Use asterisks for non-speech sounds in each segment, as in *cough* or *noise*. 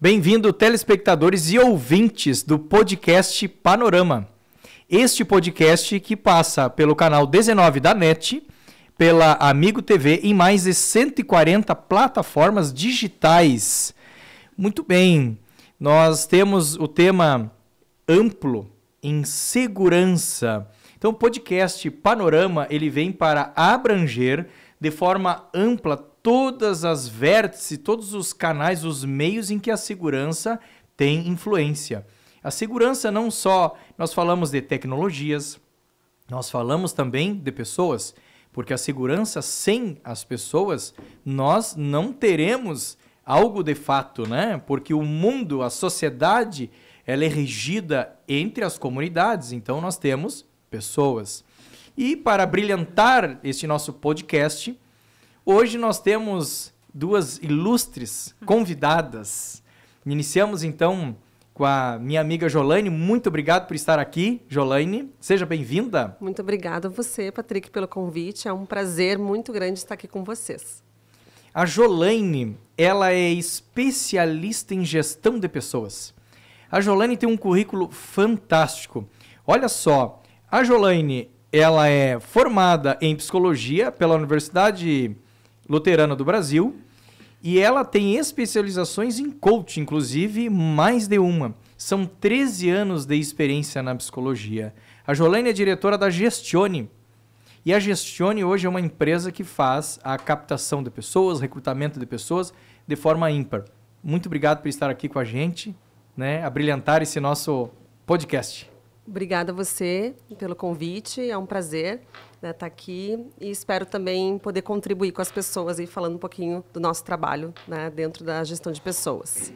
Bem-vindo, telespectadores e ouvintes do podcast Panorama. Este podcast que passa pelo canal 19 da NET, pela Amigo TV e mais de 140 plataformas digitais. Muito bem, nós temos o tema amplo em segurança. Então, o podcast Panorama ele vem para abranger de forma ampla todas as vértices, todos os canais, os meios em que a segurança tem influência. A segurança não só nós falamos de tecnologias, nós falamos também de pessoas, porque a segurança sem as pessoas nós não teremos algo de fato, né? Porque o mundo, a sociedade, ela é regida entre as comunidades, então nós temos pessoas. E para brilhantar este nosso podcast, Hoje nós temos duas ilustres convidadas. Iniciamos então com a minha amiga Jolaine. Muito obrigado por estar aqui, Jolaine. Seja bem-vinda. Muito obrigada a você, Patrick, pelo convite. É um prazer muito grande estar aqui com vocês. A Jolaine, ela é especialista em gestão de pessoas. A Jolaine tem um currículo fantástico. Olha só, a Jolaine, ela é formada em psicologia pela Universidade Luterana do Brasil, e ela tem especializações em coach, inclusive mais de uma. São 13 anos de experiência na psicologia. A Jolene é diretora da Gestione. E a Gestione hoje é uma empresa que faz a captação de pessoas, recrutamento de pessoas de forma ímpar. Muito obrigado por estar aqui com a gente, né, a brilhantar esse nosso podcast. Obrigada a você pelo convite, é um prazer né, tá aqui e espero também poder contribuir com as pessoas e falando um pouquinho do nosso trabalho né, dentro da gestão de pessoas.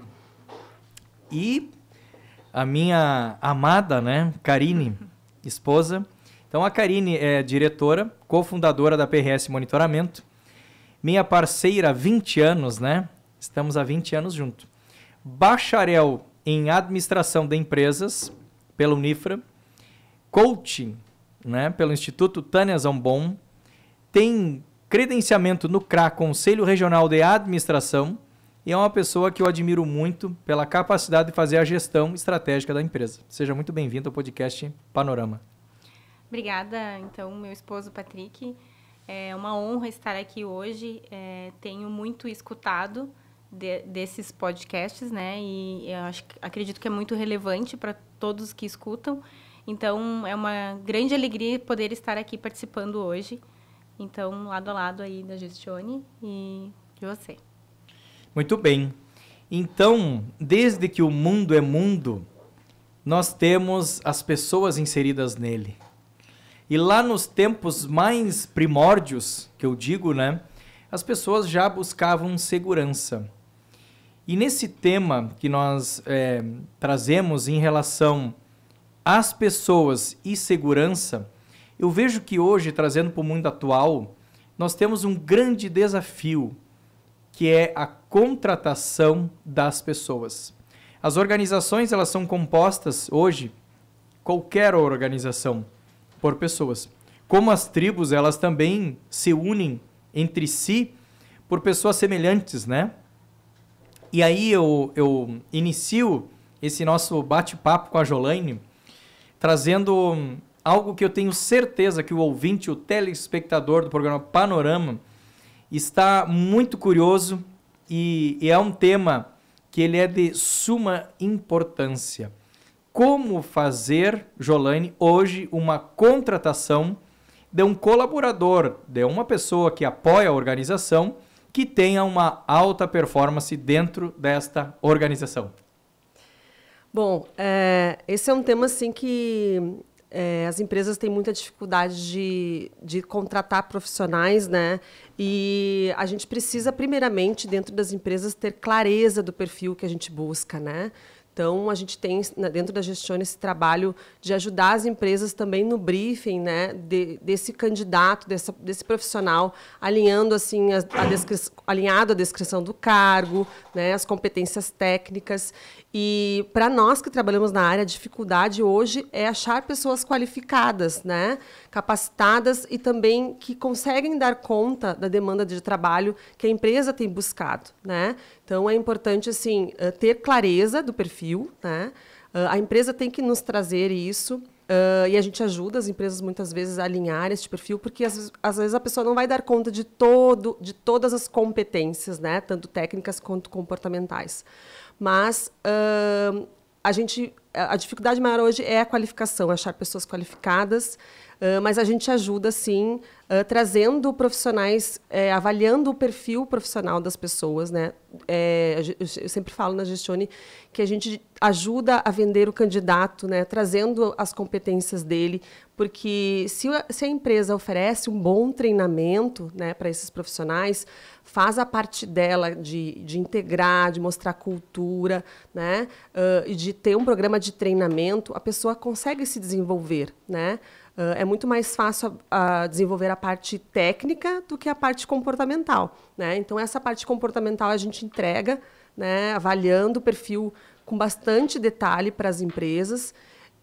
E a minha amada, né, Karine, esposa. Então a Karine é diretora, cofundadora da PRS Monitoramento, minha parceira há 20 anos, né? Estamos há 20 anos junto. Bacharel em administração de empresas pela Unifra, coaching né, pelo Instituto Tânia Zambon, tem credenciamento no CRA, Conselho Regional de Administração, e é uma pessoa que eu admiro muito pela capacidade de fazer a gestão estratégica da empresa. Seja muito bem-vindo ao podcast Panorama. Obrigada, então, meu esposo Patrick. É uma honra estar aqui hoje. É, tenho muito escutado de, desses podcasts, né? E acho, acredito que é muito relevante para todos que escutam. Então, é uma grande alegria poder estar aqui participando hoje. Então, lado a lado aí da Gestione e de você. Muito bem. Então, desde que o mundo é mundo, nós temos as pessoas inseridas nele. E lá nos tempos mais primórdios, que eu digo, né, as pessoas já buscavam segurança. E nesse tema que nós é, trazemos em relação as pessoas e segurança, eu vejo que hoje, trazendo para o mundo atual, nós temos um grande desafio, que é a contratação das pessoas. As organizações, elas são compostas hoje, qualquer organização, por pessoas. Como as tribos, elas também se unem entre si por pessoas semelhantes, né? E aí eu, eu inicio esse nosso bate-papo com a Jolaine, trazendo algo que eu tenho certeza que o ouvinte, o telespectador do programa Panorama está muito curioso e, e é um tema que ele é de suma importância. Como fazer, Jolane, hoje uma contratação de um colaborador, de uma pessoa que apoia a organização, que tenha uma alta performance dentro desta organização. Bom, é, esse é um tema assim que é, as empresas têm muita dificuldade de, de contratar profissionais, né? E a gente precisa, primeiramente, dentro das empresas, ter clareza do perfil que a gente busca, né? Então, a gente tem dentro da gestione esse trabalho de ajudar as empresas também no briefing né, de, desse candidato, dessa, desse profissional, alinhando assim a, a alinhado a descrição do cargo, né, as competências técnicas. E para nós que trabalhamos na área, a dificuldade hoje é achar pessoas qualificadas, né? capacitadas e também que conseguem dar conta da demanda de trabalho que a empresa tem buscado. Né? Então é importante assim eh, ter clareza do perfil. Né? Eh, a empresa tem que nos trazer isso. Uh, e a gente ajuda as empresas muitas vezes a alinhar este perfil, porque às vezes, às vezes, a pessoa não vai dar conta de todo, de todas as competências, né? tanto técnicas quanto comportamentais mas uh, a gente a dificuldade maior hoje é a qualificação, é achar pessoas qualificadas, uh, mas a gente ajuda, sim, uh, trazendo profissionais, eh, avaliando o perfil profissional das pessoas. Né? É, eu sempre falo na Gestione que a gente ajuda a vender o candidato, né? trazendo as competências dele, porque se, se a empresa oferece um bom treinamento né, para esses profissionais, faz a parte dela de, de integrar, de mostrar cultura, né? Uh, e de ter um programa de treinamento, a pessoa consegue se desenvolver, né? Uh, é muito mais fácil a, a desenvolver a parte técnica do que a parte comportamental, né? Então essa parte comportamental a gente entrega, né? Avaliando o perfil com bastante detalhe para as empresas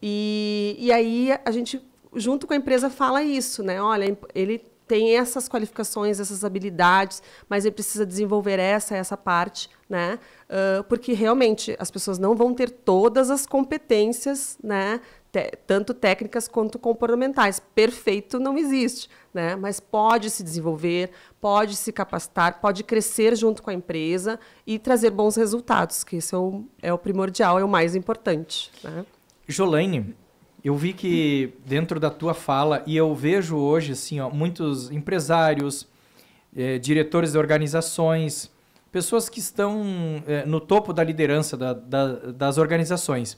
e, e aí a gente junto com a empresa fala isso, né? Olha, é ele tem essas qualificações, essas habilidades, mas ele precisa desenvolver essa, essa parte, né? Uh, porque realmente as pessoas não vão ter todas as competências, né? Te, tanto técnicas quanto comportamentais. Perfeito não existe, né? Mas pode se desenvolver, pode se capacitar, pode crescer junto com a empresa e trazer bons resultados, que isso é o, é o primordial, é o mais importante. Né? Jolaine, eu vi que dentro da tua fala, e eu vejo hoje assim, ó, muitos empresários, eh, diretores de organizações, pessoas que estão eh, no topo da liderança da, da, das organizações.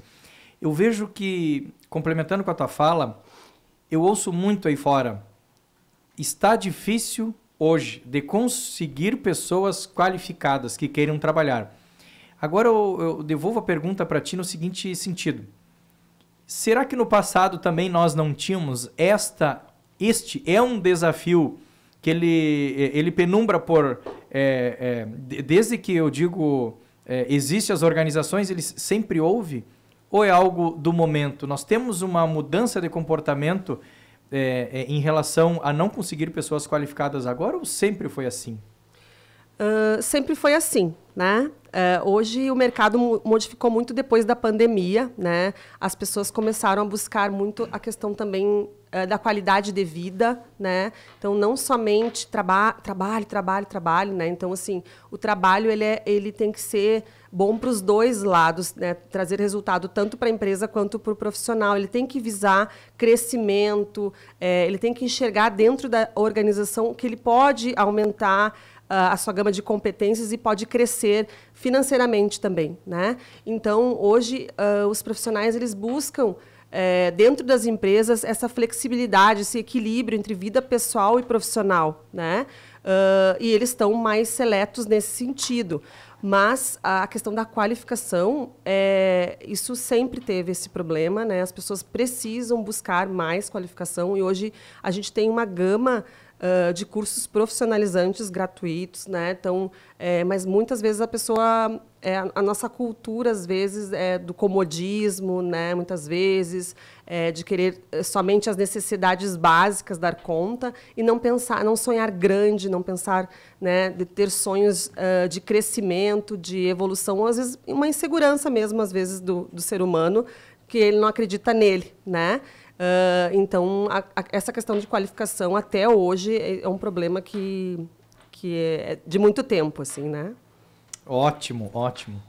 Eu vejo que, complementando com a tua fala, eu ouço muito aí fora, está difícil hoje de conseguir pessoas qualificadas que queiram trabalhar. Agora eu, eu devolvo a pergunta para ti no seguinte sentido Será que no passado também nós não tínhamos esta? Este é um desafio que ele, eh, ele penumbra por. É, é, desde que eu digo é, existe as organizações, ele sempre houve? Ou é algo do momento? Nós temos uma mudança de comportamento é, em relação a não conseguir pessoas qualificadas agora ou sempre foi assim? sempre foi assim, né? Uh, hoje o mercado modificou muito depois da pandemia, né? As pessoas começaram a buscar muito a questão também uh, da qualidade de vida, né? Então não somente traba trabalho, trabalho, trabalho, né? Então assim o trabalho ele, é, ele tem que ser bom para os dois lados, né? Trazer resultado tanto para a empresa quanto para o profissional. Ele tem que visar crescimento, é, ele tem que enxergar dentro da organização que ele pode aumentar a sua gama de competências e pode crescer financeiramente também, né? Então, hoje, uh, os profissionais, eles buscam, é, dentro das empresas, essa flexibilidade, esse equilíbrio entre vida pessoal e profissional, né? Uh, e eles estão mais seletos nesse sentido. Mas a questão da qualificação, é, isso sempre teve esse problema, né? As pessoas precisam buscar mais qualificação e hoje a gente tem uma gama uh, de cursos profissionalizantes gratuitos, né? Então, é, mas muitas vezes a pessoa, é, a nossa cultura às vezes é do comodismo, né? Muitas vezes é, de querer é, somente as necessidades básicas dar conta e não pensar, não sonhar grande, não pensar, né? De ter sonhos uh, de crescimento, de evolução, às vezes uma insegurança mesmo às vezes do, do ser humano que ele não acredita nele, né? Uh, então, a, a, essa questão de qualificação até hoje é, é um problema que, que é, é de muito tempo, assim, né? Ótimo, ótimo.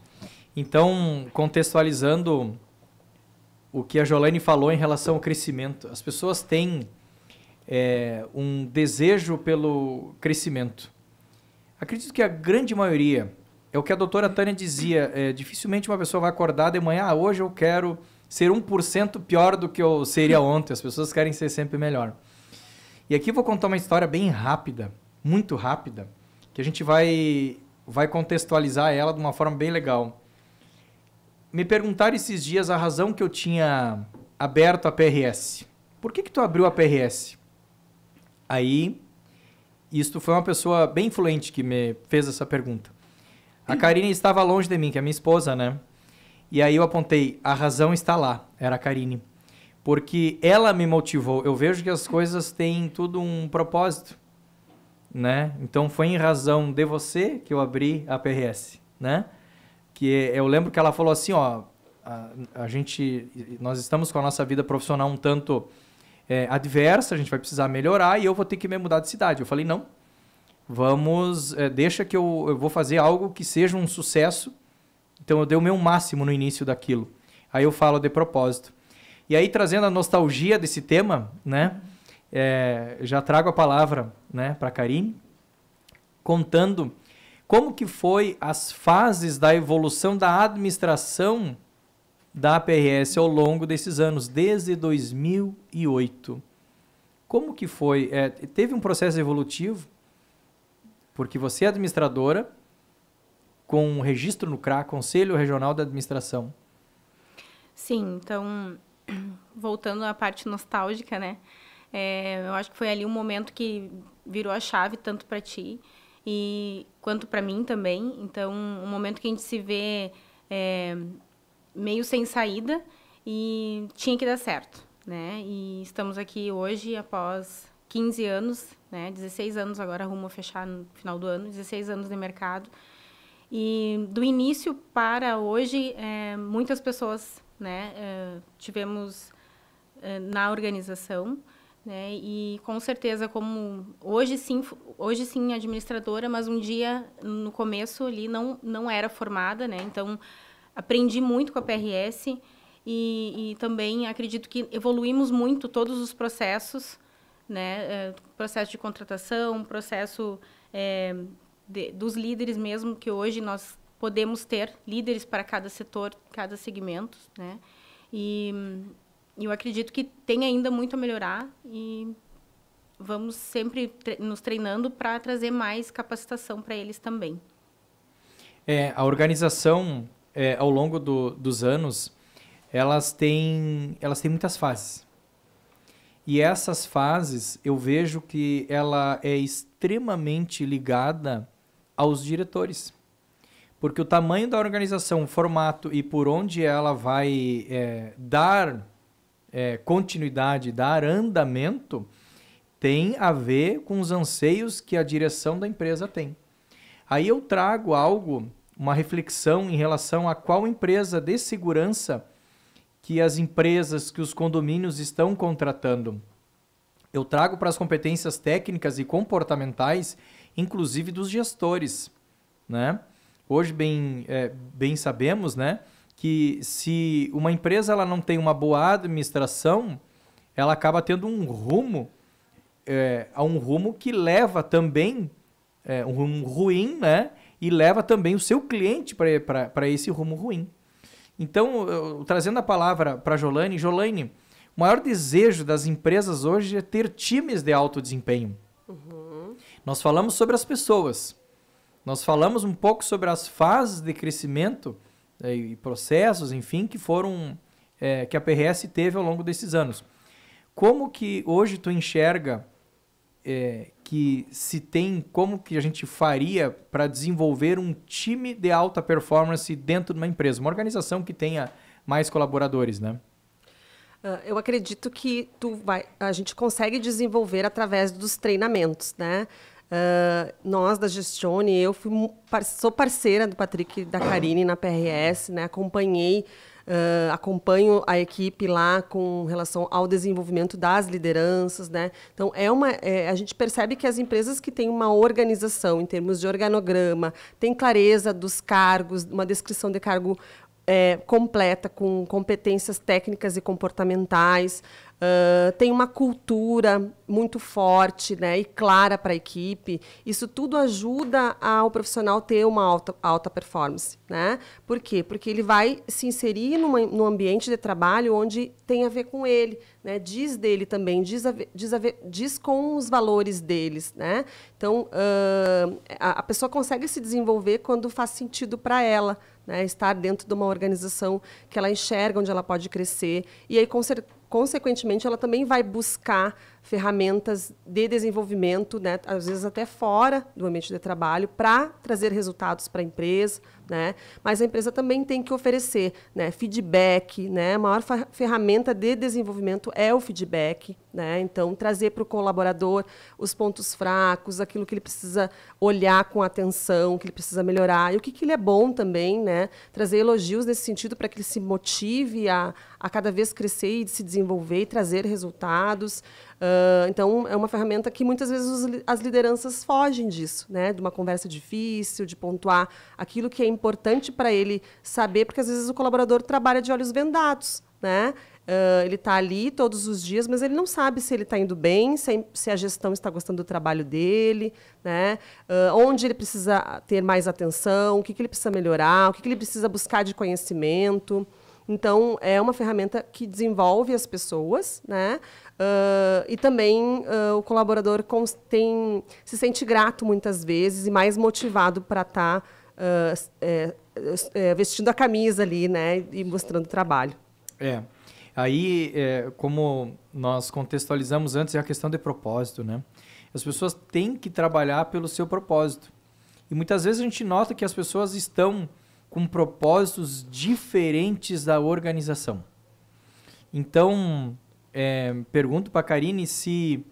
Então, contextualizando o que a Jolene falou em relação ao crescimento, as pessoas têm é, um desejo pelo crescimento. Acredito que a grande maioria, é o que a doutora Tânia dizia, é, dificilmente uma pessoa vai acordar de manhã, ah, hoje eu quero ser 1% pior do que eu seria *laughs* ontem. As pessoas querem ser sempre melhor. E aqui eu vou contar uma história bem rápida, muito rápida, que a gente vai, vai contextualizar ela de uma forma bem legal. Me perguntaram esses dias a razão que eu tinha aberto a PRS. Por que, que tu abriu a PRS? Aí, isto foi uma pessoa bem influente que me fez essa pergunta. A hum. Karine estava longe de mim, que é minha esposa, né? E aí eu apontei, a razão está lá, era a Karine. Porque ela me motivou. Eu vejo que as coisas têm tudo um propósito, né? Então foi em razão de você que eu abri a PRS, né? Que eu lembro que ela falou assim, ó, a, a gente, nós estamos com a nossa vida profissional um tanto é, adversa, a gente vai precisar melhorar e eu vou ter que me mudar de cidade. Eu falei, não, vamos, é, deixa que eu, eu vou fazer algo que seja um sucesso então eu dei o meu máximo no início daquilo. Aí eu falo de propósito. E aí trazendo a nostalgia desse tema, né? É, já trago a palavra, né, para Karine, contando como que foi as fases da evolução da administração da APRS ao longo desses anos, desde 2008. Como que foi? É, teve um processo evolutivo, porque você é administradora, com registro no CRA, Conselho Regional da Administração. Sim, então, *clears throat* voltando à parte nostálgica, né? É, eu acho que foi ali um momento que virou a chave tanto para ti e quanto para mim também. Então, um momento que a gente se vê é, meio sem saída e tinha que dar certo, né? E estamos aqui hoje após 15 anos, né? 16 anos agora rumo a fechar no final do ano, 16 anos de mercado. E do início para hoje, é, muitas pessoas né, é, tivemos é, na organização. Né, e com certeza, como hoje sim, hoje sim administradora, mas um dia no começo ali não, não era formada, né? Então aprendi muito com a PRS e, e também acredito que evoluímos muito todos os processos, né? É, processo de contratação, processo é, de, dos líderes mesmo que hoje nós podemos ter líderes para cada setor, cada segmento, né? E eu acredito que tem ainda muito a melhorar e vamos sempre tre nos treinando para trazer mais capacitação para eles também. É, a organização é, ao longo do, dos anos elas têm elas têm muitas fases e essas fases eu vejo que ela é extremamente ligada aos diretores. Porque o tamanho da organização, o formato e por onde ela vai é, dar é, continuidade, dar andamento, tem a ver com os anseios que a direção da empresa tem. Aí eu trago algo, uma reflexão em relação a qual empresa de segurança que as empresas, que os condomínios estão contratando. Eu trago para as competências técnicas e comportamentais inclusive dos gestores, né? Hoje bem, é, bem sabemos, né, que se uma empresa ela não tem uma boa administração, ela acaba tendo um rumo, é, a um rumo que leva também é, um rumo ruim, né, e leva também o seu cliente para esse rumo ruim. Então, eu, trazendo a palavra para Jolane, Jolane, o maior desejo das empresas hoje é ter times de alto desempenho. Uhum. Nós falamos sobre as pessoas. Nós falamos um pouco sobre as fases de crescimento é, e processos, enfim, que foram é, que a PRS teve ao longo desses anos. Como que hoje tu enxerga é, que se tem, como que a gente faria para desenvolver um time de alta performance dentro de uma empresa, uma organização que tenha mais colaboradores, né? Ah, eu acredito que tu vai, a gente consegue desenvolver através dos treinamentos, né? Ah, nós da Gestione, eu fui, sou parceira do Patrick e da Karine na PRS, né? Acompanhei, uh, acompanho a equipe lá com relação ao desenvolvimento das lideranças, né? Então é uma, é, a gente percebe que as empresas que têm uma organização em termos de organograma, tem clareza dos cargos, uma descrição de cargo é, completa com competências técnicas e comportamentais, uh, tem uma cultura muito forte né, e clara para a equipe. Isso tudo ajuda ao profissional ter uma alta, alta performance. Né? Por quê? Porque ele vai se inserir numa, num ambiente de trabalho onde tem a ver com ele, né? diz dele também, diz, diz, diz com os valores deles. Né? Então, uh, a, a pessoa consegue se desenvolver quando faz sentido para ela. Né, estar dentro de uma organização que ela enxerga onde ela pode crescer. E aí, com, certeza consequentemente, ela também vai buscar ferramentas de desenvolvimento, né, às vezes até fora do ambiente de trabalho, para trazer resultados para a empresa, né? Mas a empresa também tem que oferecer, né, feedback, né? A maior ferramenta de desenvolvimento é o feedback, né? Então trazer para o colaborador os pontos fracos, aquilo que ele precisa olhar com atenção, que ele precisa melhorar e o que, que ele é bom também, né? Trazer elogios nesse sentido para que ele se motive a, a cada vez crescer e se desenvolver e trazer resultados. Ah, então, é uma ferramenta que muitas vezes os, as lideranças fogem disso, né? De uma conversa difícil, de pontuar aquilo que é importante para ele saber, porque às vezes o colaborador trabalha de olhos vendados, né? Uh, ele está ali todos os dias, mas ele não sabe se ele está indo bem, se, se a gestão está gostando do trabalho dele, né? Uh, onde ele precisa ter mais atenção, o que, que ele precisa melhorar, o que, que ele precisa buscar de conhecimento. Então, é uma ferramenta que desenvolve as pessoas, né? Uh, e também uh, o colaborador tem, se sente grato muitas vezes e mais motivado para estar tá, uh, é, é, vestindo a camisa ali, né, e mostrando o trabalho. É. Aí, é, como nós contextualizamos antes, é a questão de propósito, né? As pessoas têm que trabalhar pelo seu propósito. E muitas vezes a gente nota que as pessoas estão com propósitos diferentes da organização. Então, é, pergunto para a Karine se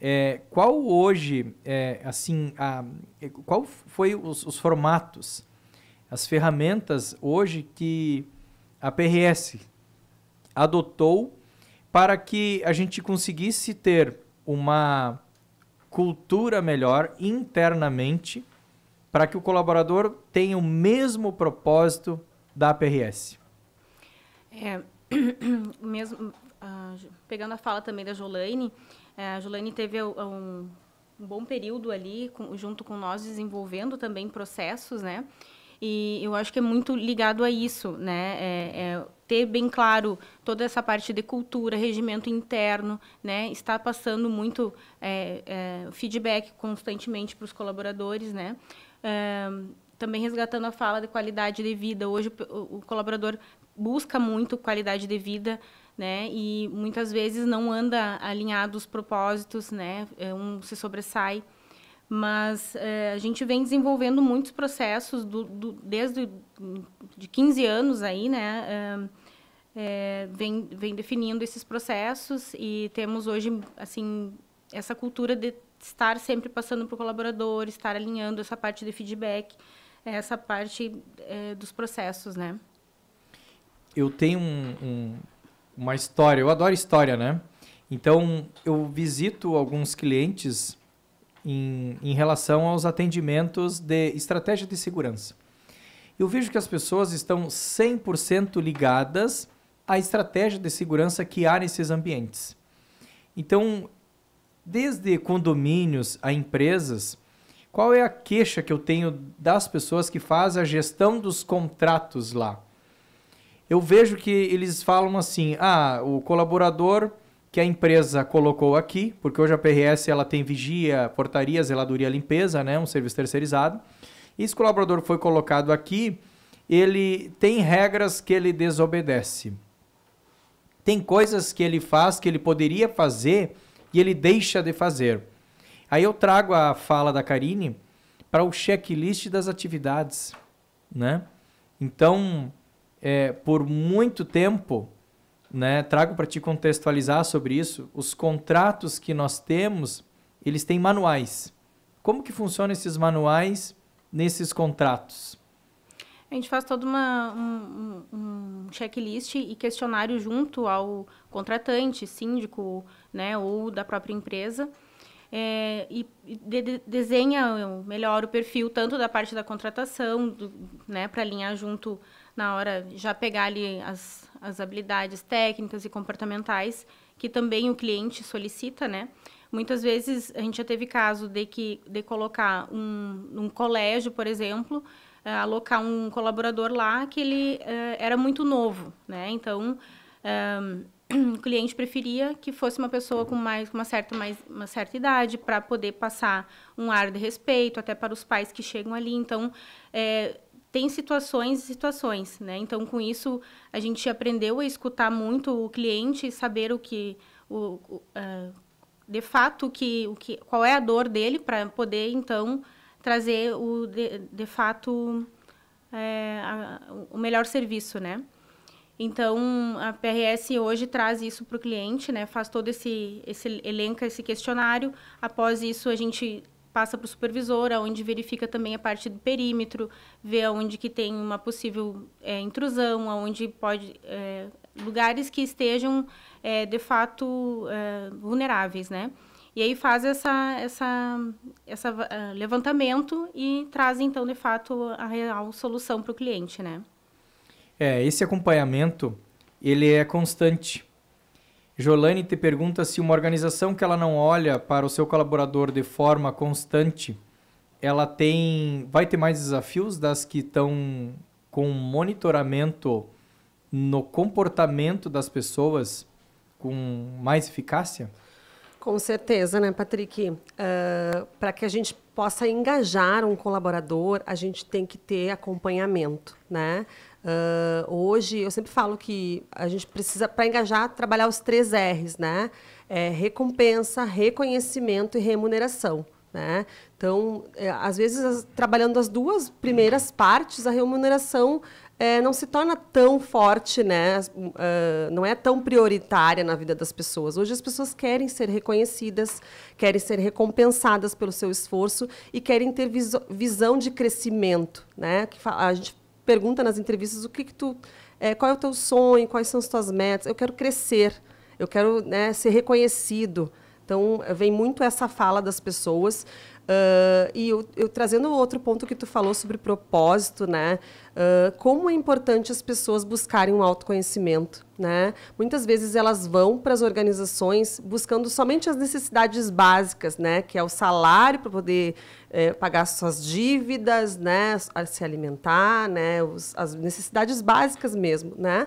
é, qual hoje, é, assim, a, qual foi os, os, formatos, as ferramentas hoje que a PRS adotou para que a gente conseguisse ter uma cultura melhor internamente para que o colaborador tenha o mesmo propósito da PRS? É, *clears throat* mesmo, pegando a fala também da Jolaine, é, a Jolaine teve um, um bom período ali com, junto com nós desenvolvendo também processos, né? E eu acho que é muito ligado a isso, né? É, é ter bem claro toda essa parte de cultura, regimento interno, né? Está passando muito é, é feedback constantemente para os colaboradores, né? É, também resgatando a fala de qualidade de vida. Hoje o colaborador busca muito qualidade de vida, né? E muitas vezes não anda alinhado os propósitos, né? É, um se sobressai. Mas é, a gente vem desenvolvendo muitos processos do, do, desde de 15 anos aí, né? É, vem, vem definindo esses processos e temos hoje, assim, essa cultura de estar sempre passando para o colaborador, estar alinhando essa parte de feedback, essa parte dos processos, né? Eu tenho um, um uma história. Eu adoro história, né? Então, eu visito alguns clientes em, em relação aos atendimentos de estratégia de segurança. Eu vejo que as pessoas estão 100% ligadas à estratégia de segurança que há nesses ambientes. Então, desde condomínios a empresas, qual é a queixa que eu tenho das pessoas que fazem a gestão dos contratos lá? eu vejo que eles falam assim: ah, o colaborador que a empresa colocou aqui, porque hoje a PRS ela tem vigia, portaria, zeladoria, limpeza, né, um serviço terceirizado. E esse colaborador foi colocado aqui, ele tem regras que ele desobedece. Tem coisas que ele faz que ele poderia fazer e ele deixa de fazer. Aí eu trago a fala da Karine para o checklist das atividades, né? Então, é, por muito tempo, né, trago para te contextualizar sobre isso, os contratos que nós temos, eles têm manuais. Como que funcionam esses manuais nesses contratos? A gente faz todo uma, um, um checklist e questionário junto ao contratante, síndico, né, ou da própria empresa. É, e de, de, desenha melhor o perfil tanto da parte da contratação, né, para alinhar junto na hora já pegar ali as, as habilidades técnicas e comportamentais que também o cliente solicita, né? Muitas vezes a gente já teve caso de que de colocar um, um colégio, por exemplo, uh, alocar um colaborador lá que ele uh, era muito novo, né? Então um, eh, *clears throat* o cliente preferia que fosse uma pessoa com mais uma certa mais uma certa idade para poder passar um ar de respeito até para os pais que chegam ali. Então tem situações e situações, né? Então, com isso, a gente aprendeu a escutar muito o cliente, saber o que, o, o uh, de fato, que, o que, qual é a dor dele para poder, então, trazer o, de, de fato, é, a, o melhor serviço, né? Então, a PRS hoje traz isso para o cliente, né? Faz todo esse, esse elenca, esse questionário. Após isso, a gente passa para o supervisor, onde verifica também a parte do perímetro, vê onde que tem uma possível é, intrusão, aonde pode é, lugares que estejam é, de fato é, vulneráveis, né? E aí faz essa, essa, essa uh, levantamento e traz então de fato a real solução para o cliente, né? É, esse acompanhamento ele é constante Jolane te pergunta se uma organização que ela não olha para o seu colaborador de forma constante, ela tem, vai ter mais desafios das que estão com monitoramento no comportamento das pessoas com mais eficácia? Com certeza, né, Patrick? Uh, para que a gente possa engajar um colaborador, a gente tem que ter acompanhamento, né? Uh, hoje, eu sempre falo que a gente precisa, para engajar, trabalhar os três R's, né? É, recompensa, reconhecimento e remuneração. Né? Então, é, às vezes, as, trabalhando as duas primeiras partes, a remuneração é, não se torna tão forte, né? Uh, não é tão prioritária na vida das pessoas. Hoje as pessoas querem ser reconhecidas, querem ser recompensadas pelo seu esforço e querem ter visão de crescimento, né? Que a gente pergunta nas entrevistas o que, que tu. É, qual é o teu sonho, quais são as tuas metas? Eu quero crescer, eu quero né, ser reconhecido. Então, vem muito essa fala das pessoas. Uh, e eu, eu, trazendo outro ponto que tu falou sobre propósito, né? Uh, como é importante as pessoas buscarem um autoconhecimento, né? Muitas vezes elas vão para as organizações buscando somente as necessidades básicas, né? Que é o salário para poder eh, pagar suas dívidas, né? Se alimentar, né? Os, as necessidades básicas mesmo, né?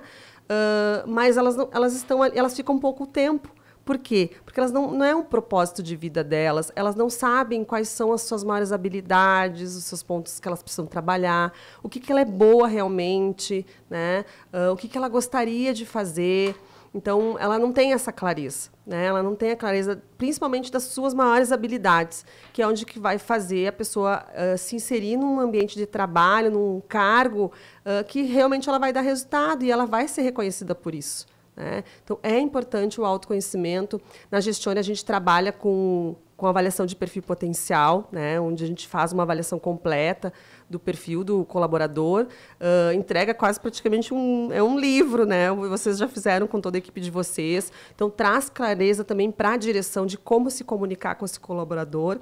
Uh, mas elas, elas estão, elas ficam pouco tempo por quê? Porque elas não, não é um propósito de vida delas, elas não sabem quais são as suas maiores habilidades, os seus pontos que elas precisam trabalhar, o que, que ela é boa realmente, né? Uh, o que, que ela gostaria de fazer. Então, ela não tem essa clareza, né? Ela não tem a clareza, principalmente das suas maiores habilidades, que é onde que vai fazer a pessoa uh, se inserir num ambiente de trabalho, num cargo uh, que realmente ela vai dar resultado e ela vai ser reconhecida por isso. Né? Então, é importante o autoconhecimento. Na gestione, a gente trabalha com, com avaliação de perfil potencial, né? onde a gente faz uma avaliação completa do perfil do colaborador, uh, entrega quase praticamente um, é um livro, né? vocês já fizeram com toda a equipe de vocês. Então, traz clareza também para a direção de como se comunicar com esse colaborador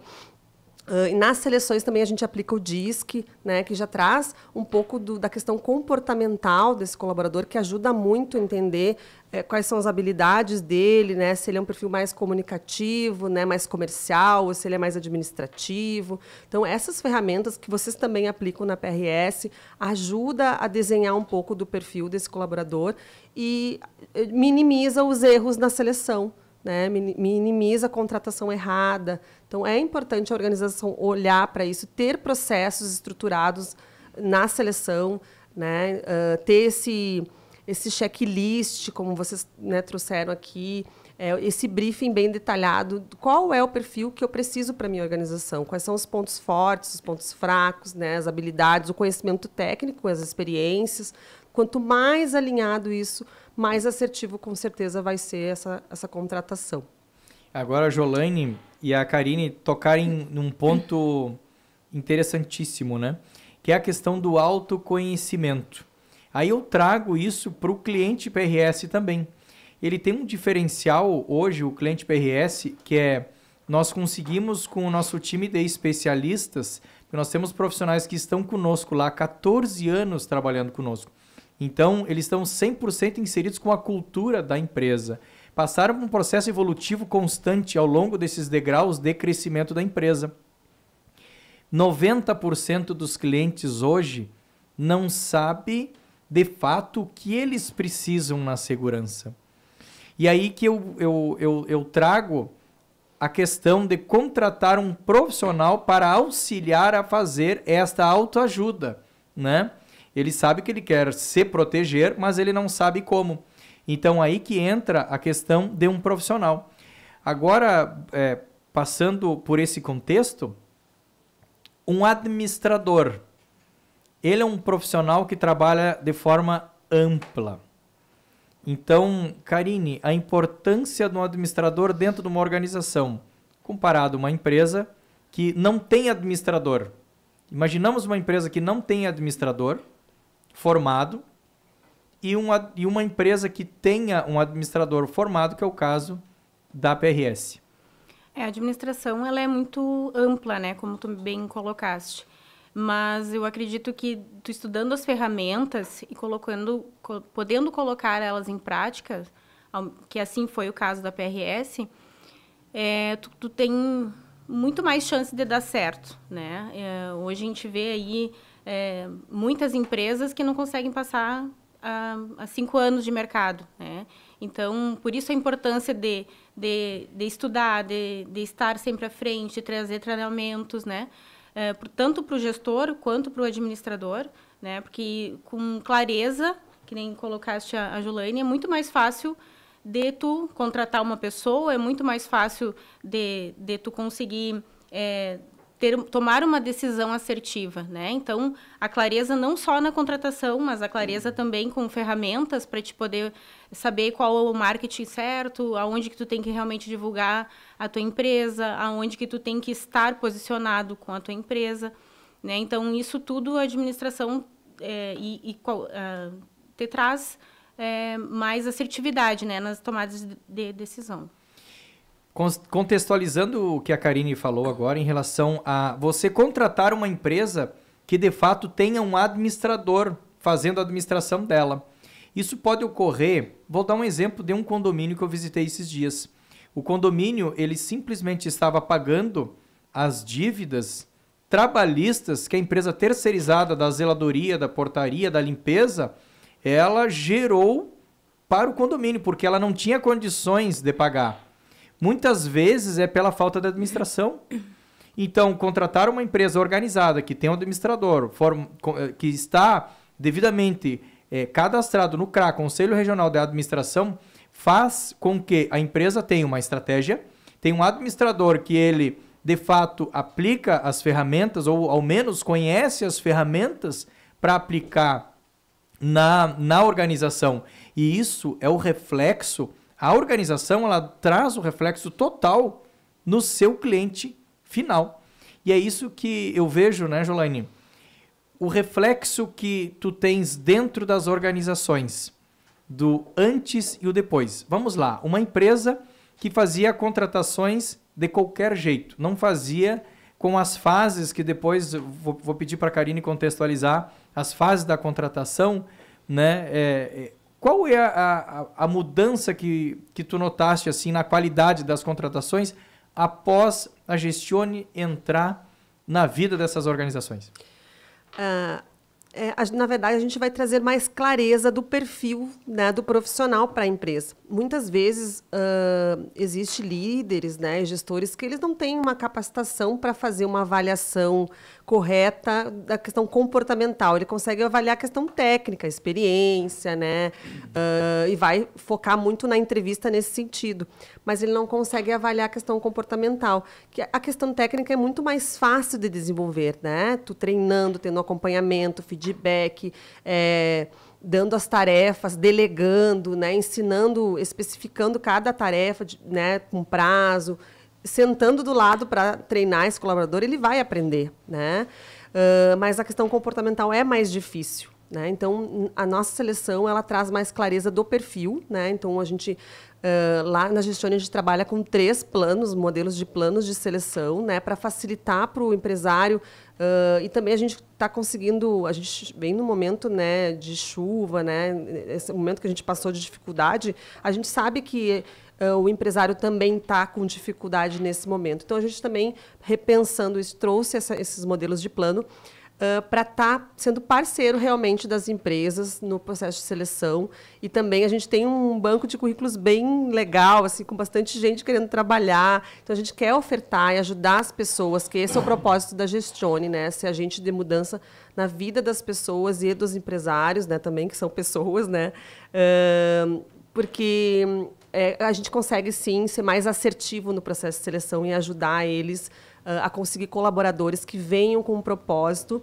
Uh, e nas seleções também a gente aplica o DISC, né, que já traz um pouco do, da questão comportamental desse colaborador, que ajuda muito a entender é, quais são as habilidades dele, né, se ele é um perfil mais comunicativo, né, mais comercial, ou se ele é mais administrativo. Então, essas ferramentas que vocês também aplicam na PRS ajuda a desenhar um pouco do perfil desse colaborador e eh, minimiza os erros na seleção. Né, minimiza a contratação errada, então, é importante a organização olhar para isso, ter processos estruturados na seleção, né? Uh, ter esse, esse checklist, como vocês né, trouxeram aqui, é, esse briefing bem detalhado, qual é o perfil que eu preciso para minha organização, quais são os pontos fortes, os pontos fracos, né, as habilidades, o conhecimento técnico, as experiências. Quanto mais alinhado isso, mais assertivo com certeza vai ser essa, essa contratação. Agora a Jolaine e a Karine tocarem num ponto interessantíssimo, né? Que é a questão do autoconhecimento. Aí eu trago isso para o cliente PRS também. Ele tem um diferencial hoje, o cliente PRS, que é nós conseguimos com o nosso time de especialistas, nós temos profissionais que estão conosco lá há 14 anos trabalhando conosco. Então, eles estão 100% inseridos com a cultura da empresa passaram por um processo evolutivo constante ao longo desses degraus de crescimento da empresa. 90% dos clientes hoje não sabe de fato o que eles precisam na segurança. E aí que eu, eu, eu, eu trago a questão de contratar um profissional para auxiliar a fazer esta autoajuda, né? Ele sabe que ele quer se proteger, mas ele não sabe como. Então aí que entra a questão de um profissional. Agora, é, passando por esse contexto, um administrador, ele é um profissional que trabalha de forma ampla. Então, Karine, a importância de um administrador dentro de uma organização, comparado a uma empresa que não tem administrador. Imaginamos uma empresa que não tem administrador formado, e uma, e uma empresa que tenha um administrador formado, que é o caso da PRS. É, a administração ela é muito ampla, né, como tu bem colocaste. Mas eu acredito que tu estudando as ferramentas e colocando, co podendo colocar elas em prática, que assim foi o caso da PRS, é, tu, tu tem muito mais chance de dar certo, né? É, hoje a gente vê aí é, muitas empresas que não conseguem passar há, há cinco anos de mercado. Né? Então, por isso a importância de, de, de estudar, de, de estar sempre à frente, trazer treinamentos, né? É, tanto para o gestor quanto para o administrador, né? Porque com clareza, que nem colocaste a, a Julane, é muito mais fácil de tu contratar uma pessoa, é muito mais fácil de, de tu conseguir é, ter, tomar uma decisão assertiva, né? Então, a clareza não só na contratação, mas a clareza também com ferramentas para te poder saber qual é o marketing certo, aonde que tu tem que realmente divulgar a tua empresa, aonde que tu tem que estar posicionado com a tua empresa, né? Então, isso tudo a administração é, e, e qual, ah, te traz é, mais assertividade, né, nas tomadas de decisão. Contextualizando o que a Karine falou agora em relação a você contratar uma empresa que de fato tenha um administrador fazendo a administração dela. Isso pode ocorrer, vou dar um exemplo de um condomínio que eu visitei esses dias. O condomínio, ele simplesmente estava pagando as dívidas trabalhistas que a empresa terceirizada da zeladoria, da portaria, da limpeza, ela gerou para o condomínio, porque ela não tinha condições de pagar. Muitas vezes é pela falta da administração. Então, contratar uma empresa organizada que tem um administrador, eh, que está devidamente é, cadastrado no CRA, Conselho Regional de Administração, faz com que a empresa tenha uma estratégia, tenha um administrador que ele de fato aplica as ferramentas ou ao menos conhece as ferramentas para aplicar na, na organização. E isso é o reflexo a organização ela traz o reflexo total no seu cliente final. E é isso que eu vejo, né, Jolaine? O reflexo que tu tens dentro das organizações, do antes e o depois. Vamos lá, uma empresa que fazia contratações de qualquer jeito, não fazia com as fases que depois vou, vou pedir para a Karine contextualizar as fases da contratação, né? É, é qual é a, a, a, mudança que, que tu notaste assim na qualidade das contratações após a Gestione entrar na vida dessas organizações? Uh, é, a, na verdade, a gente vai trazer mais clareza do perfil né, do profissional para a empresa. Muitas vezes uh, existe líderes, né, gestores, que eles não têm uma capacitação para fazer uma avaliação correta da questão comportamental. Ele consegue avaliar a questão técnica, experiência, né, uh, e vai focar muito na entrevista nesse sentido. Mas ele não consegue avaliar a questão comportamental. que A questão técnica é muito mais fácil de desenvolver, né? Tu treinando, tendo acompanhamento, feedback feedback, é, dando as tarefas, delegando, né, ensinando, especificando cada tarefa de, né, com prazo, sentando do lado para treinar esse colaborador, ele vai aprender. Né? Uh, mas a questão comportamental é mais difícil. Né? Então, a nossa seleção ela traz mais clareza do perfil. Né? Então, a gente Uh, lá na gestão a gente trabalha com três planos, modelos de planos de seleção, né, para facilitar para o empresário uh, e também a gente está conseguindo, a gente vem no momento, né, de chuva, né, esse momento que a gente passou de dificuldade, a gente sabe que uh, o empresário também está com dificuldade nesse momento. Então a gente também repensando isso trouxe essa, esses modelos de plano uh, para estar tá sendo parceiro realmente das empresas no processo de seleção. E também a gente tem um banco de currículos bem legal, assim, com bastante gente querendo trabalhar. Então a gente quer ofertar e ajudar as pessoas, que esse é o propósito da Gestione, né? Ser agente de mudança na vida das pessoas e dos empresários, né? Também que são pessoas, né? Uh, porque é, a gente consegue sim ser mais assertivo no processo de seleção e ajudar eles uh, a conseguir colaboradores que venham com o propósito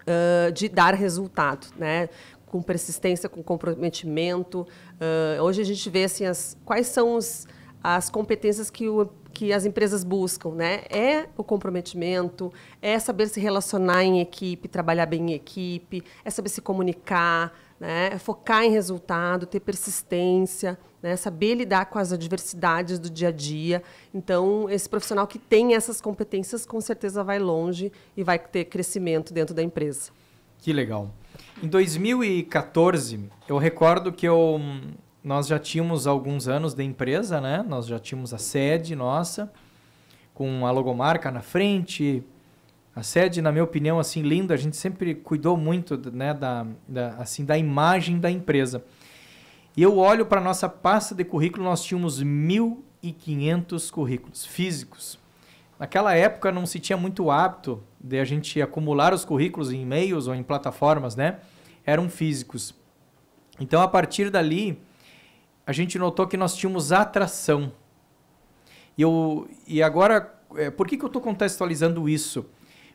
uh, de dar resultado, né? com persistência, com comprometimento. Uh, hoje a gente vê assim, as, quais são os, as competências que, o, que as empresas buscam. Né? É o comprometimento, é saber se relacionar em equipe, trabalhar bem em equipe, é saber se comunicar, né? É focar em resultado, ter persistência, né? saber lidar com as adversidades do dia a dia. Então, esse profissional que tem essas competências com certeza vai longe e vai ter crescimento dentro da empresa. Que legal. Em 2014, eu recordo que eu, nós já tínhamos alguns anos da empresa, né? Nós já tínhamos a sede nossa, com a logomarca na frente, a sede, na minha opinião, assim, linda, a gente sempre cuidou muito né, da, da assim, da imagem da empresa. E eu olho para a nossa pasta de currículo, nós tínhamos 1.500 currículos físicos. Naquela época não se tinha muito hábito de a gente acumular os currículos em e-mails ou em plataformas, né? Eram físicos. Então, a partir dali, a gente notou que nós tínhamos atração. E, eu, e agora, eh, por que, que eu estou contextualizando isso?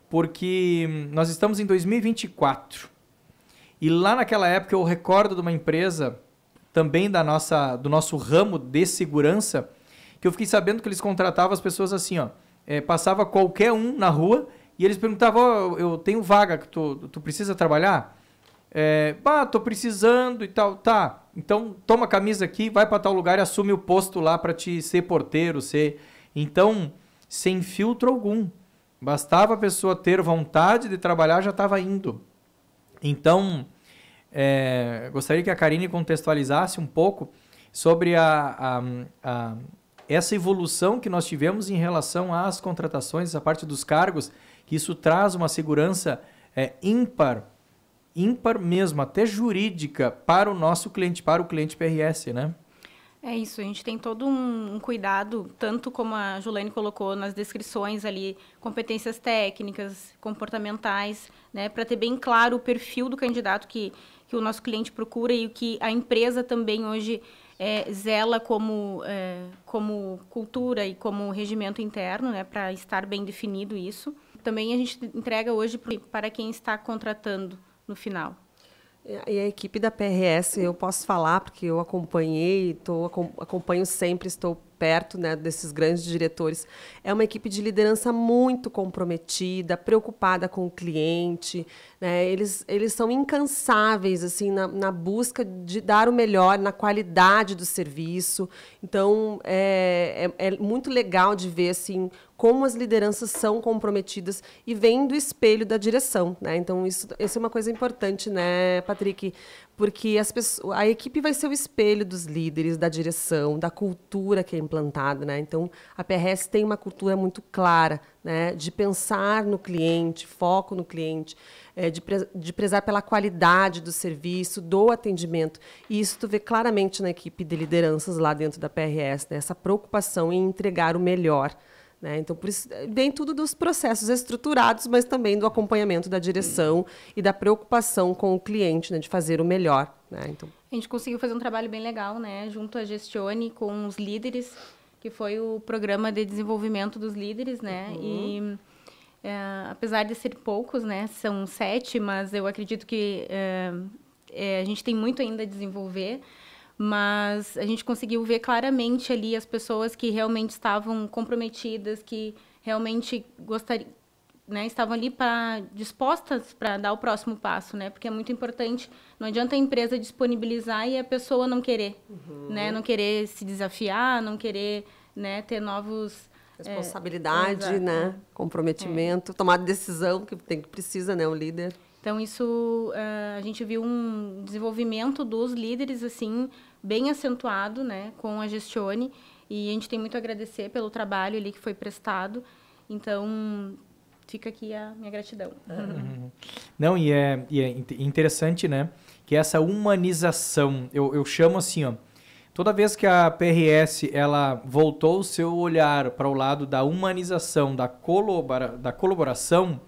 porque nós estamos em 2024. E lá naquela época eu recordo de uma empresa também da nossa do nosso ramo de segurança que eu fiquei sabendo que eles contratavam as pessoas assim, ó, é, passava qualquer um na rua e eles perguntavam, oh, eu tenho vaga, tu, tu precisa trabalhar? É, bah, tô precisando e tal, tá. Então toma a camisa aqui, vai para tal lugar e assume o posto lá para te ser porteiro, ser. Então, sem filtro algum. Bastava a pessoa ter vontade de trabalhar, já estava indo. Então, é, gostaria que a Karine contextualizasse um pouco sobre a, a, a, essa evolução que nós tivemos em relação às contratações, a parte dos cargos, que isso traz uma segurança é, ímpar, ímpar mesmo, até jurídica, para o nosso cliente, para o cliente PRS, né? É isso, a gente tem todo um cuidado, tanto como a Juliane colocou nas descrições ali, competências técnicas, comportamentais, né, para ter bem claro o perfil do candidato que, que o nosso cliente procura e o que a empresa também hoje é, zela como, é, como cultura e como regimento interno, né, para estar bem definido isso. Também a gente entrega hoje para quem está contratando no final. E a equipe da PRS, eu posso falar, porque eu acompanhei, tô, acompanho sempre, estou perto né, desses grandes diretores. É uma equipe de liderança muito comprometida, preocupada com o cliente. Né? Eles, eles são incansáveis assim na, na, busca de dar o melhor, na qualidade do serviço. Então, é, é, é muito legal de ver assim, como as lideranças são comprometidas e vem do espelho da direção, né? Então isso, isso é uma coisa importante, né, Patrick? Porque as pessoas, a equipe vai ser o espelho dos líderes, da direção, da cultura que é implantada, né? Então a PRS tem uma cultura muito clara, né, de pensar no cliente, foco no cliente, é, de, pre de prezar pela qualidade do serviço, do atendimento. E isso tu vê claramente na equipe de lideranças lá dentro da PRS, né, essa preocupação em entregar o melhor. Né? Então, por isso, eh, vem tudo dos processos estruturados, mas também do acompanhamento da direção e da preocupação com o cliente, né? de fazer o melhor. Né? Então... A gente conseguiu fazer um trabalho bem legal, né? junto à Gestione, com os líderes, que foi o programa de desenvolvimento dos líderes. Né? Uhum. E... É, apesar de ser poucos, né, são sete, mas eu acredito que é, é, a gente tem muito ainda a desenvolver mas a gente conseguiu ver claramente ali as pessoas que realmente estavam comprometidas, que realmente gostariam, né, estavam ali para dispostas para dar o próximo passo, né? Porque é muito importante. Não adianta a empresa disponibilizar e a pessoa não querer, uhum. né? Não querer se desafiar, não querer, né? Ter novos é, responsabilidade, é, né? Comprometimento, é. decisão que tem que precisa, né? O líder. Então isso uh, a gente viu um desenvolvimento dos líderes assim bem acentuado, né, com a Gestione. E a gente tem muito a agradecer pelo trabalho ali que foi prestado. Então, fica aqui a minha gratidão. É. Uhum. Não, e é, e é interessante, né, que essa humanização, eu, eu chamo assim, ó, toda vez que a PRS ela voltou o seu olhar para o lado da humanização, da, colabora, da colaboração,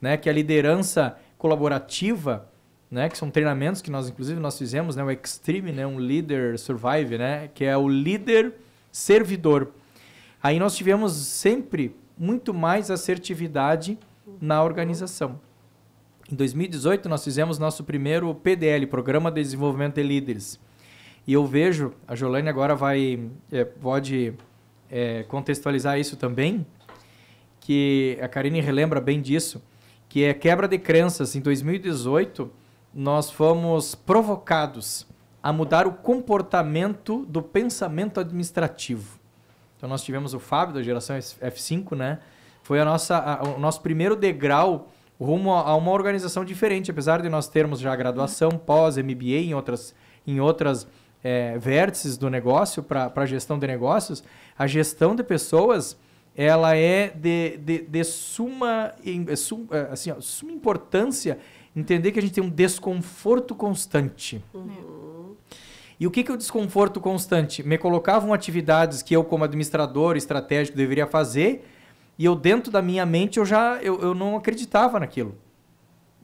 né, que é a liderança colaborativa, né, que são treinamentos que nós inclusive nós fizemos, né, o Extreme, né, um Leader Survive, né, que é o líder servidor. Aí nós tivemos sempre muito mais assertividade na organização. Em 2018 nós fizemos nosso primeiro PDL, Programa de Desenvolvimento de Líderes. E eu vejo, a Jolene agora vai é, pode é, contextualizar isso também, que a Karine relembra bem disso, que é quebra de crenças. Em 2018 nós fomos provocados a mudar o comportamento do pensamento administrativo. Então nós tivemos o Fábio da geração F5, né? Foi a nossa, a, o nosso primeiro degrau rumo a, a uma organização diferente, apesar de nós termos já graduação, pós, MBA em outras, em outras é, vértices do negócio para a gestão de negócios, a gestão de pessoas ela é de, de, de suma, é é, assim, ó, suma importância entender que a gente tem um desconforto constante. Uhum. E o que, que é o desconforto constante? Me colocavam atividades que eu, como administrador estratégico, deveria fazer, e eu, dentro da minha mente, eu já eu, eu não acreditava naquilo.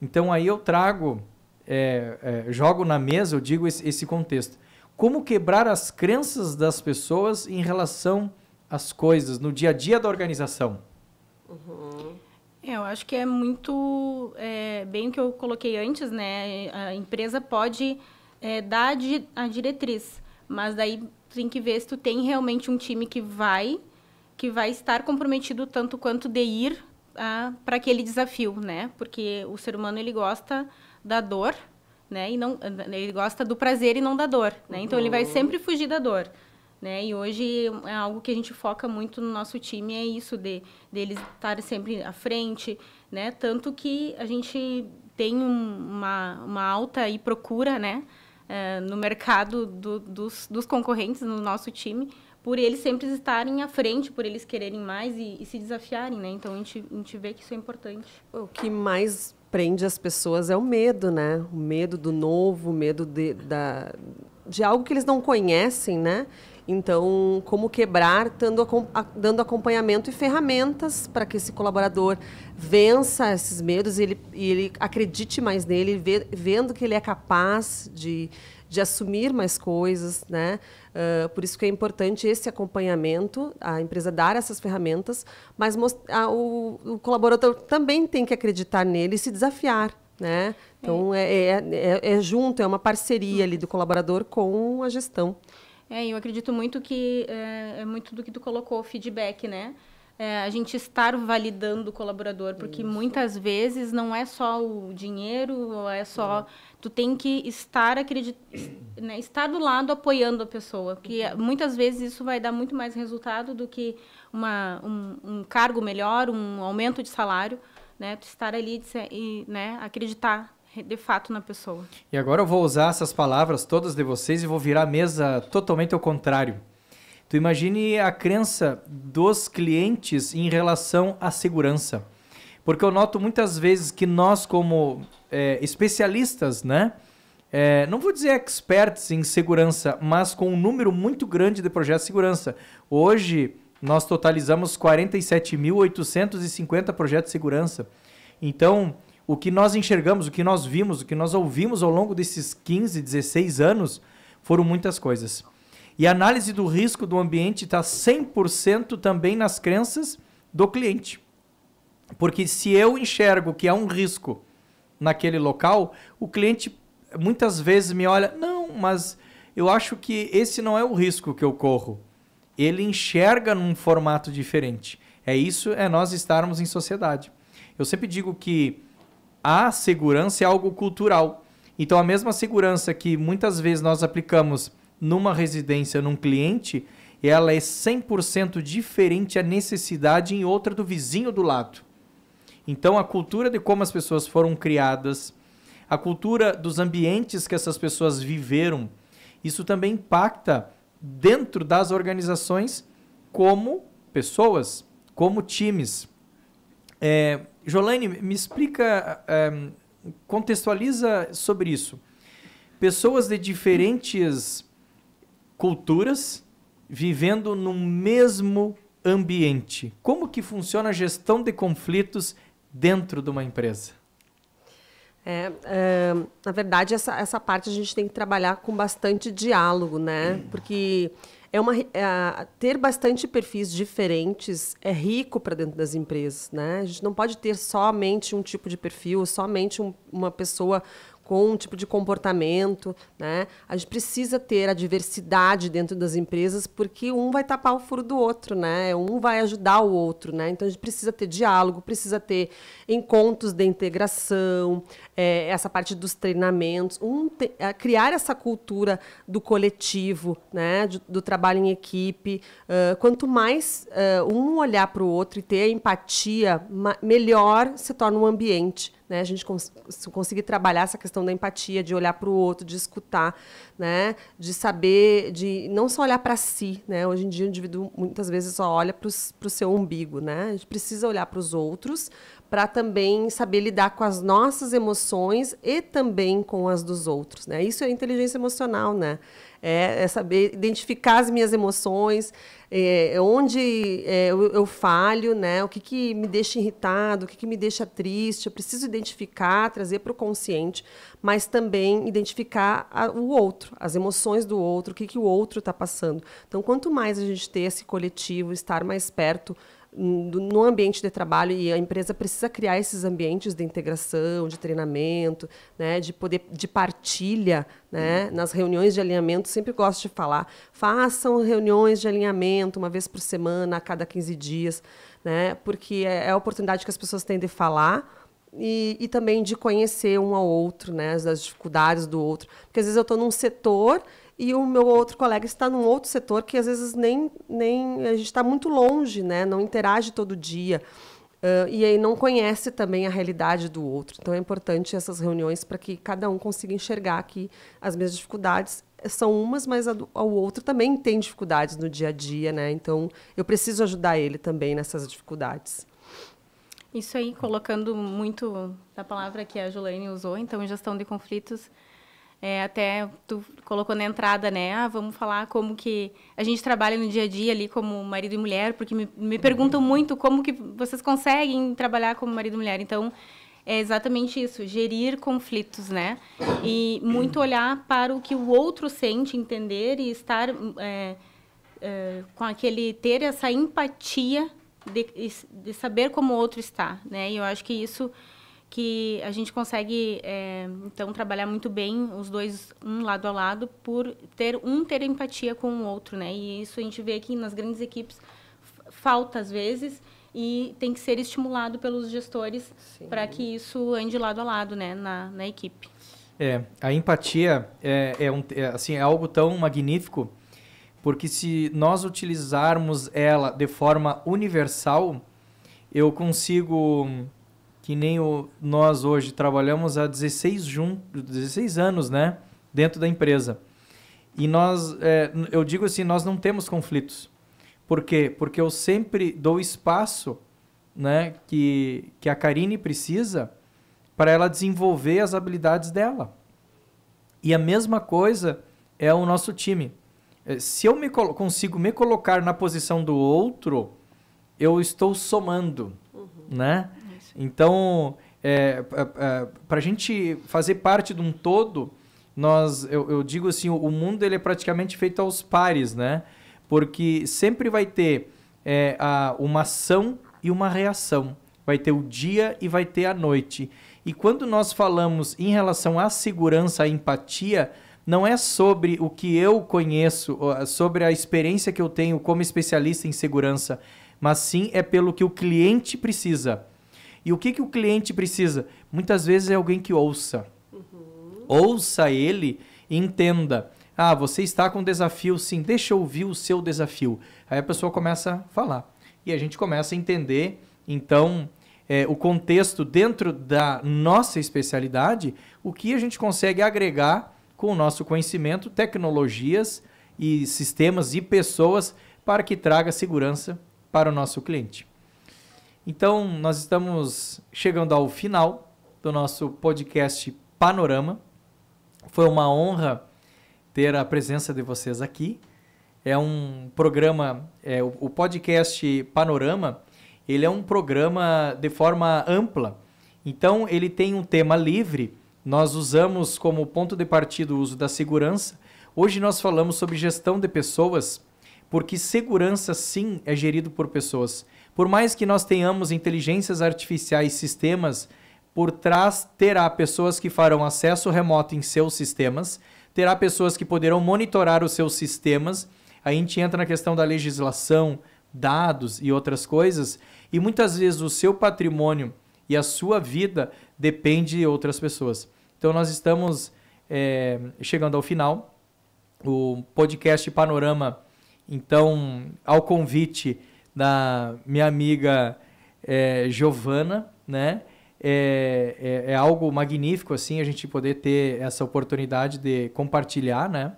Então aí eu trago, é, é, jogo na mesa, eu digo esse, esse contexto. Como quebrar as crenças das pessoas em relação às coisas, no dia a dia da organização. Uhum. É, eu acho que é muito é, bem o que eu coloquei antes, né? A empresa pode é, dar a diretriz, mas daí tem que ver se tu tem realmente um time que vai, que vai estar comprometido tanto quanto de ir para aquele desafio, né? Porque o ser humano ele gosta da dor, né? E não, ele gosta do prazer e não da dor, né? Então ele vai uhum. sempre fugir da dor. Né? E hoje é algo que a gente foca muito no nosso time, é isso, de deles de estarem sempre à frente, né? Tanto que a gente tem uma, uma alta e procura, né? É, no mercado do, dos, dos concorrentes no nosso time, por eles sempre estarem à frente, por eles quererem mais e, e se desafiarem, né? Então a gente, a gente vê que isso é importante. O que mais prende as pessoas é o medo, né? O medo do novo, o medo de, da, de algo que eles não conhecem, né? Então, como quebrar, dando, dando acompanhamento e ferramentas para que esse colaborador vença esses medos e ele, e ele acredite mais nele, vê, vendo que ele é capaz de, de assumir mais coisas, né? Uh, por isso que é importante esse acompanhamento, a empresa dar essas ferramentas, mas a, o, o, colaborador também tem que acreditar nele e se desafiar, né? Então, é, é, é, é junto, é uma parceria ali do colaborador com a gestão. É, eu acredito muito que é, é muito do que tu colocou, feedback, né? É, a gente estar validando o colaborador, porque Isso. muitas vezes não é só o dinheiro, ou é só. É. Tu tem que estar acredit... né, estar do lado apoiando a pessoa, porque uhum. muitas vezes isso vai dar muito mais resultado do que uma, um, um cargo melhor, um aumento de salário, né? Tu estar ali e, né, acreditar de fato na pessoa. E agora eu vou usar essas palavras todas de vocês e vou virar a mesa totalmente ao contrário. Tu imagine a crença dos clientes em relação à segurança. Porque eu noto muitas vezes que nós, como é, especialistas, né? É, não vou dizer experts em segurança, mas com um número muito grande de projetos de segurança. Hoje, nós totalizamos 47.850 projetos de segurança. Então, o que nós enxergamos, o que nós vimos, o que nós ouvimos ao longo desses 15, 16 anos foram muitas coisas. E a análise do risco do ambiente está 100% também nas crenças do cliente. Porque se eu enxergo que há um risco naquele local, o cliente muitas vezes me olha, não, mas eu acho que esse não é o risco que eu corro. Ele enxerga num formato diferente. É isso, é nós estarmos em sociedade. Eu sempre digo que a segurança é algo cultural. Então, a mesma segurança que muitas vezes nós aplicamos numa residência, num cliente, ela é 100% diferente à necessidade em outra do vizinho do lado. Então, a cultura de como as pessoas foram criadas, a cultura dos ambientes que essas pessoas viveram, isso também impacta dentro das organizações como pessoas, como times. É, Jolaine, me explica, um, eh, contextualiza sobre isso. Pessoas de diferentes culturas vivendo no mesmo ambiente. Como que funciona a gestão de conflitos dentro de uma empresa? É, é, na verdade, essa, essa parte a gente tem que trabalhar com bastante diálogo, né? Hum. Porque é uma é, ter bastante perfis diferentes é rico para dentro das empresas, né? A gente não pode ter somente um tipo de perfil, somente um, uma pessoa com um tipo de comportamento, né? A gente precisa ter a diversidade dentro das empresas porque um vai tapar o furo do outro, né? Um vai ajudar o outro, né? Então a gente precisa ter diálogo, precisa ter encontros de integração, é, essa parte dos treinamentos, um te, é, criar essa cultura do coletivo, né? Do, do trabalho em equipe. Uh, quanto mais uh, um olhar para o outro e ter empatia, melhor se torna o um ambiente né? A gente cons conseguir trabalhar essa questão da empatia, de olhar para o outro, de escutar, né? De saber, de não só olhar para si, né? Hoje em dia o indivíduo muitas vezes só olha para o seu umbigo, né? A gente precisa olhar para os outros para também saber lidar com as nossas emoções e também com as dos outros, né? Isso é inteligência emocional, né? É, é saber identificar as minhas emoções, é, é, onde é, eu, eu, falho, né? O que, que me deixa irritado, o que, que me deixa triste. Eu preciso identificar, trazer para o consciente, mas também identificar a, o outro, as emoções do outro, o que, que o outro está passando. Então, quanto mais a gente ter esse coletivo, estar mais perto no ambiente de trabalho e a empresa precisa criar esses ambientes de integração, de treinamento, né, de poder de partilha, né, uhum. nas reuniões de alinhamento sempre gosto de falar, façam reuniões de alinhamento uma vez por semana, a cada 15 dias, né, porque é, é a oportunidade que as pessoas têm de falar, e, e, também de conhecer um ao outro, né, as dificuldades do outro. Porque às vezes eu estou num setor e o meu outro colega está num outro setor que às vezes nem, nem a gente está muito longe, né? Não interage todo dia. Uh, e aí não conhece também a realidade do outro. Então é importante essas reuniões para que cada um consiga enxergar que as minhas dificuldades são umas, mas a do, o outro também tem dificuldades no dia a dia, né? Então eu preciso ajudar ele também nessas dificuldades. Isso aí, colocando muito da palavra que a Julaine usou, então, gestão de conflitos, é, até tu colocou na entrada, né? Ah, vamos falar como que a gente trabalha no dia a dia ali como marido e mulher, porque me, me uhum. perguntam muito como que vocês conseguem trabalhar como marido e mulher. Então, é exatamente isso, gerir conflitos, né? E muito olhar para o que o outro sente, entender e estar é, é, com aquele ter essa empatia de, de saber como o outro está, né? E eu acho que isso que a gente consegue é, então trabalhar muito bem os dois um lado a lado por ter um ter empatia com o outro né e isso a gente vê que nas grandes equipes falta às vezes e tem que ser estimulado pelos gestores para que isso ande lado a lado né na, na equipe é a empatia é, é, um, é assim é algo tão magnífico porque se nós utilizarmos ela de forma universal eu consigo que nem o, nós hoje trabalhamos há 16, jun, 16 anos né, dentro da empresa. E nós, é, eu digo assim, nós não temos conflitos. Por quê? Porque eu sempre dou espaço né, que, que a Karine precisa para ela desenvolver as habilidades dela. E a mesma coisa é o nosso time. É, se eu me consigo me colocar na posição do outro, eu estou somando, uhum. né? Então, é, é, é para a gente fazer parte de um todo, nós, eu, eu digo assim, o, o mundo ele é praticamente feito aos pares, né? Porque sempre vai ter é, a, uma ação e uma reação. Vai ter o dia e vai ter a noite. E quando nós falamos em relação à segurança, à empatia, não é sobre o que eu conheço, é, sobre a experiência que eu tenho como especialista em segurança, mas sim é pelo que o cliente precisa. E o que, que o cliente precisa? Muitas vezes é alguém que ouça. Uhum. Ouça ele e entenda. Ah, você está com um desafio, sim, deixa eu ouvir o seu desafio. Aí a pessoa começa a falar. E a gente começa a entender, então, é, o contexto dentro da nossa especialidade, o que a gente consegue agregar com o nosso conhecimento, tecnologias e sistemas e pessoas para que traga segurança para o nosso cliente. Então, nós estamos chegando ao final do nosso podcast Panorama. Foi uma honra ter a presença de vocês aqui. É um programa, é, o, o podcast Panorama, ele é um programa de forma ampla. Então, ele tem um tema livre. Nós usamos como ponto de partida o uso da segurança. Hoje nós falamos sobre gestão de pessoas, porque segurança sim é gerido por pessoas. Por mais que nós tenhamos inteligências artificiais, sistemas, por trás terá pessoas que farão acesso remoto em seus sistemas, terá pessoas que poderão monitorar os seus sistemas. Aí a gente entra na questão da legislação, dados e outras coisas, e muitas vezes o seu patrimônio e a sua vida depende de outras pessoas. Então nós estamos é, chegando ao final. O podcast Panorama, então, ao convite da minha amiga é, Giovana, né? É, é, é, algo magnífico assim a gente poder ter essa oportunidade de compartilhar, né?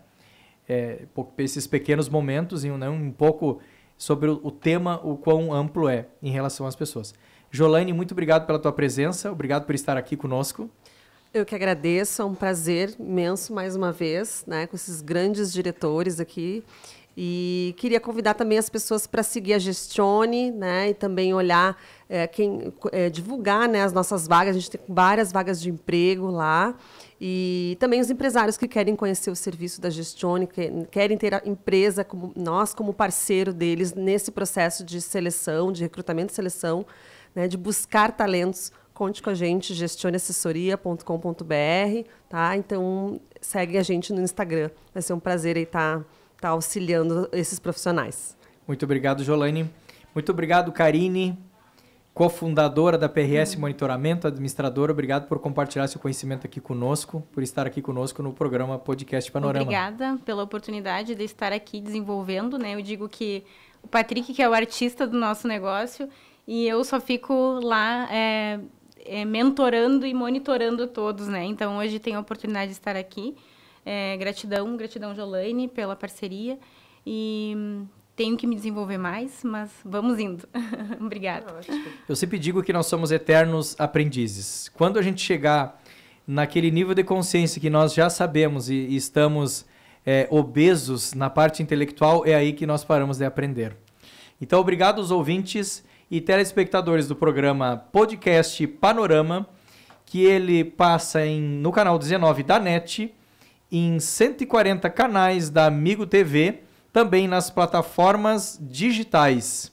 É, esses pequenos momentos e um, né? um pouco sobre o, o tema, o quão amplo é em relação às pessoas. Jolaine, muito obrigado pela tua presença, obrigado por estar aqui conosco. Eu que agradeço, é um prazer imenso mais uma vez, né, com esses grandes diretores aqui e queria convidar também as pessoas para seguir a Gestione, né? E também olhar, é, quem, é, divulgar né, as nossas vagas. A gente tem várias vagas de emprego lá. E também os empresários que querem conhecer o serviço da Gestione, que, querem ter a empresa, como, nós como parceiro deles, nesse processo de seleção, de recrutamento e seleção, né, de buscar talentos. Conte com a gente, gestioneassessoria.com.br, tá? Então, segue a gente no Instagram. Vai ser um prazer estar está auxiliando esses profissionais. Muito obrigado, Jolaine. Muito obrigado, Karine, cofundadora da PRS Monitoramento, administradora. Obrigado por compartilhar seu conhecimento aqui conosco, por estar aqui conosco no programa Podcast Panorama. Obrigada pela oportunidade de estar aqui desenvolvendo, né? Eu digo que o Patrick, que é o artista do nosso negócio, e eu só fico lá é, é, mentorando e monitorando todos, né? Então hoje tenho a oportunidade de estar aqui é, gratidão, gratidão, Jolaine, pela parceria. E hum, tenho que me desenvolver mais, mas vamos indo. *laughs* Obrigada. Eu sempre digo que nós somos eternos aprendizes. Quando a gente chegar naquele nível de consciência que nós já sabemos e, e estamos é, obesos na parte intelectual, é aí que nós paramos de aprender. Então, obrigado aos ouvintes e telespectadores do programa Podcast Panorama, que ele passa em, no canal 19 da NET em 140 canais da Amigo TV, também nas plataformas digitais.